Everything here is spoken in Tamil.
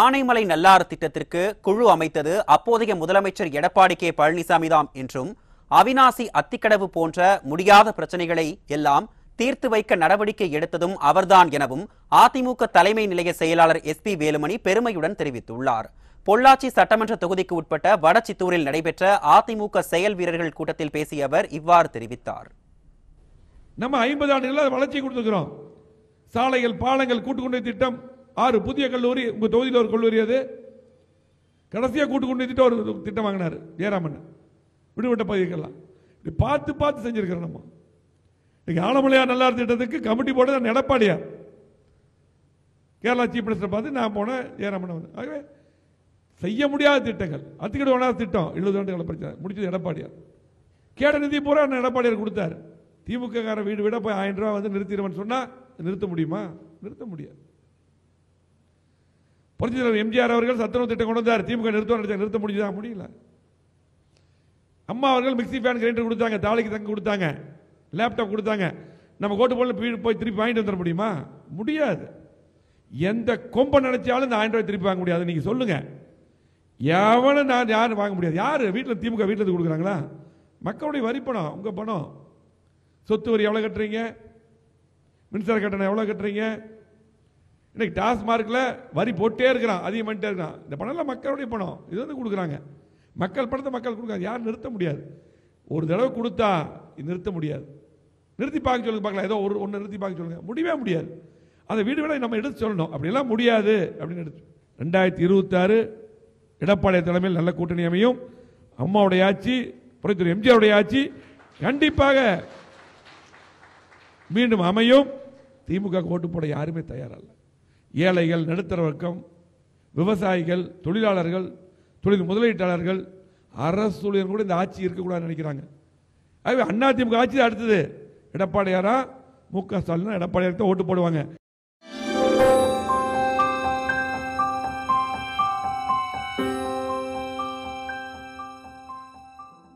ஆனைமலை நல்லாறு திட்டத்திற்கு குழு அமைத்தது அப்போதைய முதலமைச்சர் எடப்பாடி கே பழனிசாமி என்றும் அவினாசி அத்திக்கடவு போன்ற முடியாத பிரச்சனைகளை எல்லாம் தீர்த்து வைக்க நடவடிக்கை எடுத்ததும் அவர்தான் எனவும் அதிமுக தலைமை நிலைய செயலாளர் எஸ் பி வேலுமணி பெருமையுடன் தெரிவித்துள்ளார் பொள்ளாச்சி சட்டமன்ற தொகுதிக்கு உட்பட்ட வடசித்தூரில் நடைபெற்ற அதிமுக செயல் வீரர்கள் கூட்டத்தில் பேசிய அவர் இவ்வாறு தெரிவித்தார் நம்ம ஐம்பது ஆண்டுகளாக வளர்ச்சி கொடுத்துக்கிறோம் சாலைகள் பாலங்கள் கூட்டுக்குண்டு திட்டம் ஆறு புதிய கல்லூரி உங்கள் தொகுதியில் ஒரு கல்லூரி அது கடைசியாக கூட்டு கொண்டு திட்டம் ஒரு திட்டம் வாங்கினார் ஜெயராமன் விடுவிட்ட பகுதிக்கெல்லாம் இப்படி பார்த்து பார்த்து செஞ்சிருக்கிறோம் நம்ம இன்னைக்கு ஆலமலையா நல்லா திட்டத்துக்கு கமிட்டி போட நான் எடப்பாடியா கேரளா சீஃப் மினிஸ்டர் பார்த்து நான் போனேன் ஜெயராமன் வந்து ஆகவே செய்ய முடியாத திட்டங்கள் அத்துக்கிட்ட ஒன்றாவது திட்டம் எழுபது ஆண்டுகளை பிரச்சனை முடிச்சது எடப்பாடியார் கேட நிதி பூரா நான் எடப்பாடியார் கொடுத்தாரு திமுக காரன் வீடு விட போய் ஆயிரம் ரூபா வந்து நிறுத்திடுவேன் சொன்னால் நிறுத்த முடியுமா நிறுத்த முடியாது புரட்சித்தலைவர் எம்ஜிஆர் அவர்கள் சத்துணவு திட்டம் கொண்டு வந்தார் திமுக நிறுத்தம் நினைச்சா நிறுத்த முடியுதா முடியல அம்மா அவர்கள் மிக்சி ஃபேன் கிரைண்டர் கொடுத்தாங்க தாலிக்கு தங்க கொடுத்தாங்க லேப்டாப் கொடுத்தாங்க நம்ம கோட்டு போல போய் திருப்பி வாங்கிட்டு வந்துட முடியுமா முடியாது எந்த கொம்பை நினைச்சாலும் இந்த ஆண்ட்ராய்டு திருப்பி வாங்க முடியாது நீங்கள் சொல்லுங்கள் எவனும் நான் யாரும் வாங்க முடியாது யார் வீட்டில் திமுக வீட்டில் கொடுக்குறாங்களா மக்களுடைய வரி பணம் உங்கள் பணம் சொத்து வரி எவ்வளோ கட்டுறீங்க மின்சார கட்டணம் எவ்வளோ கட்டுறீங்க இன்னைக்கு டாஸ்மார்க்கில் வரி போட்டே இருக்கிறான் அதிகம் பண்ணிட்டே இருக்கிறான் இந்த பணம்லாம் மக்களுடைய பணம் இது வந்து கொடுக்குறாங்க மக்கள் பணத்தை மக்கள் கொடுக்காது யாரும் நிறுத்த முடியாது ஒரு தடவை கொடுத்தா நிறுத்த முடியாது நிறுத்தி பார்க்க சொல்லுங்க பார்க்கலாம் ஏதோ ஒரு ஒன்று நிறுத்தி பார்க்க சொல்லுங்கள் முடியவே முடியாது அந்த வீடு விட நம்ம எடுத்து சொல்லணும் அப்படிலாம் முடியாது அப்படின்னு எடுத்து ரெண்டாயிரத்தி இருபத்தாறு எடப்பாடி தலைமையில் நல்ல கூட்டணி அமையும் அம்மாவுடைய ஆட்சி புறைத்துறை எம்ஜிஆருடைய ஆட்சி கண்டிப்பாக மீண்டும் அமையும் திமுக ஓட்டு போட யாருமே தயாரல்ல ஏழைகள் நடுத்தர வர்க்கம் விவசாயிகள் தொழிலாளர்கள் தொழில் முதலீட்டாளர்கள் அரசு ஊழியர் கூட இந்த ஆட்சி இருக்கக்கூடாதுன்னு நினைக்கிறாங்க அதுவே அதிமுக ஆட்சி அடுத்தது எடப்பாடியாரா மு க ஸ்டாலின் எடப்பாடியார்கிட்ட ஓட்டு போடுவாங்க